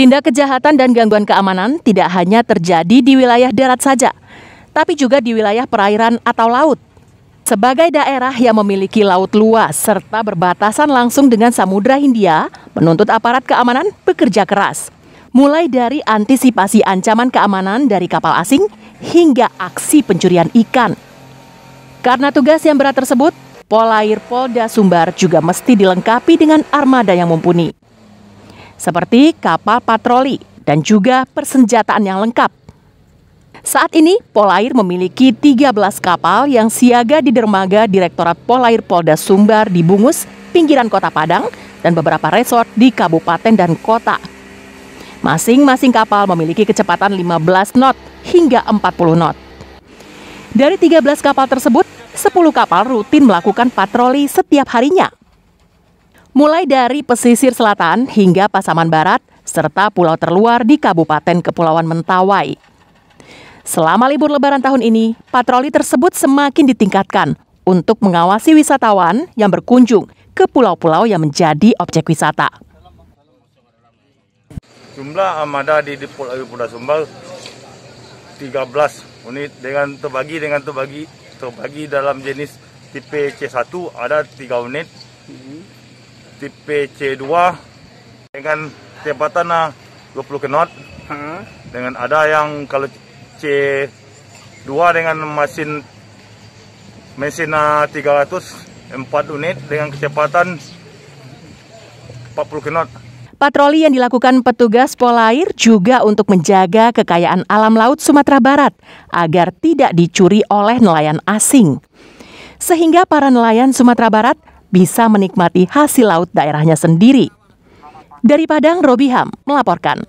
Tindak kejahatan dan gangguan keamanan tidak hanya terjadi di wilayah darat saja, tapi juga di wilayah perairan atau laut. Sebagai daerah yang memiliki laut luas serta berbatasan langsung dengan Samudra Hindia, menuntut aparat keamanan bekerja keras. Mulai dari antisipasi ancaman keamanan dari kapal asing hingga aksi pencurian ikan. Karena tugas yang berat tersebut, Polair Polda Sumbar juga mesti dilengkapi dengan armada yang mumpuni seperti kapal patroli dan juga persenjataan yang lengkap. Saat ini, Polair memiliki 13 kapal yang siaga di dermaga Direktorat Polair Polda Sumbar di Bungus, pinggiran kota Padang, dan beberapa resort di kabupaten dan kota. Masing-masing kapal memiliki kecepatan 15 knot hingga 40 knot. Dari 13 kapal tersebut, 10 kapal rutin melakukan patroli setiap harinya mulai dari pesisir selatan hingga Pasaman Barat, serta pulau terluar di Kabupaten Kepulauan Mentawai. Selama libur lebaran tahun ini, patroli tersebut semakin ditingkatkan untuk mengawasi wisatawan yang berkunjung ke pulau-pulau yang menjadi objek wisata. Jumlah armada di, di Pulau Pulau Sumbal 13 unit dengan terbagi dengan terbagi terbagi dalam jenis tipe C1 ada 3 unit tipe C2 dengan kecepatan 20 knot. Hmm. Dengan ada yang kalau C2 dengan mesin mesin 304 unit dengan kecepatan 40 knot. Patroli yang dilakukan petugas Polair juga untuk menjaga kekayaan alam laut Sumatera Barat agar tidak dicuri oleh nelayan asing. Sehingga para nelayan Sumatera Barat bisa menikmati hasil laut daerahnya sendiri. Dari Padang, Robiham melaporkan.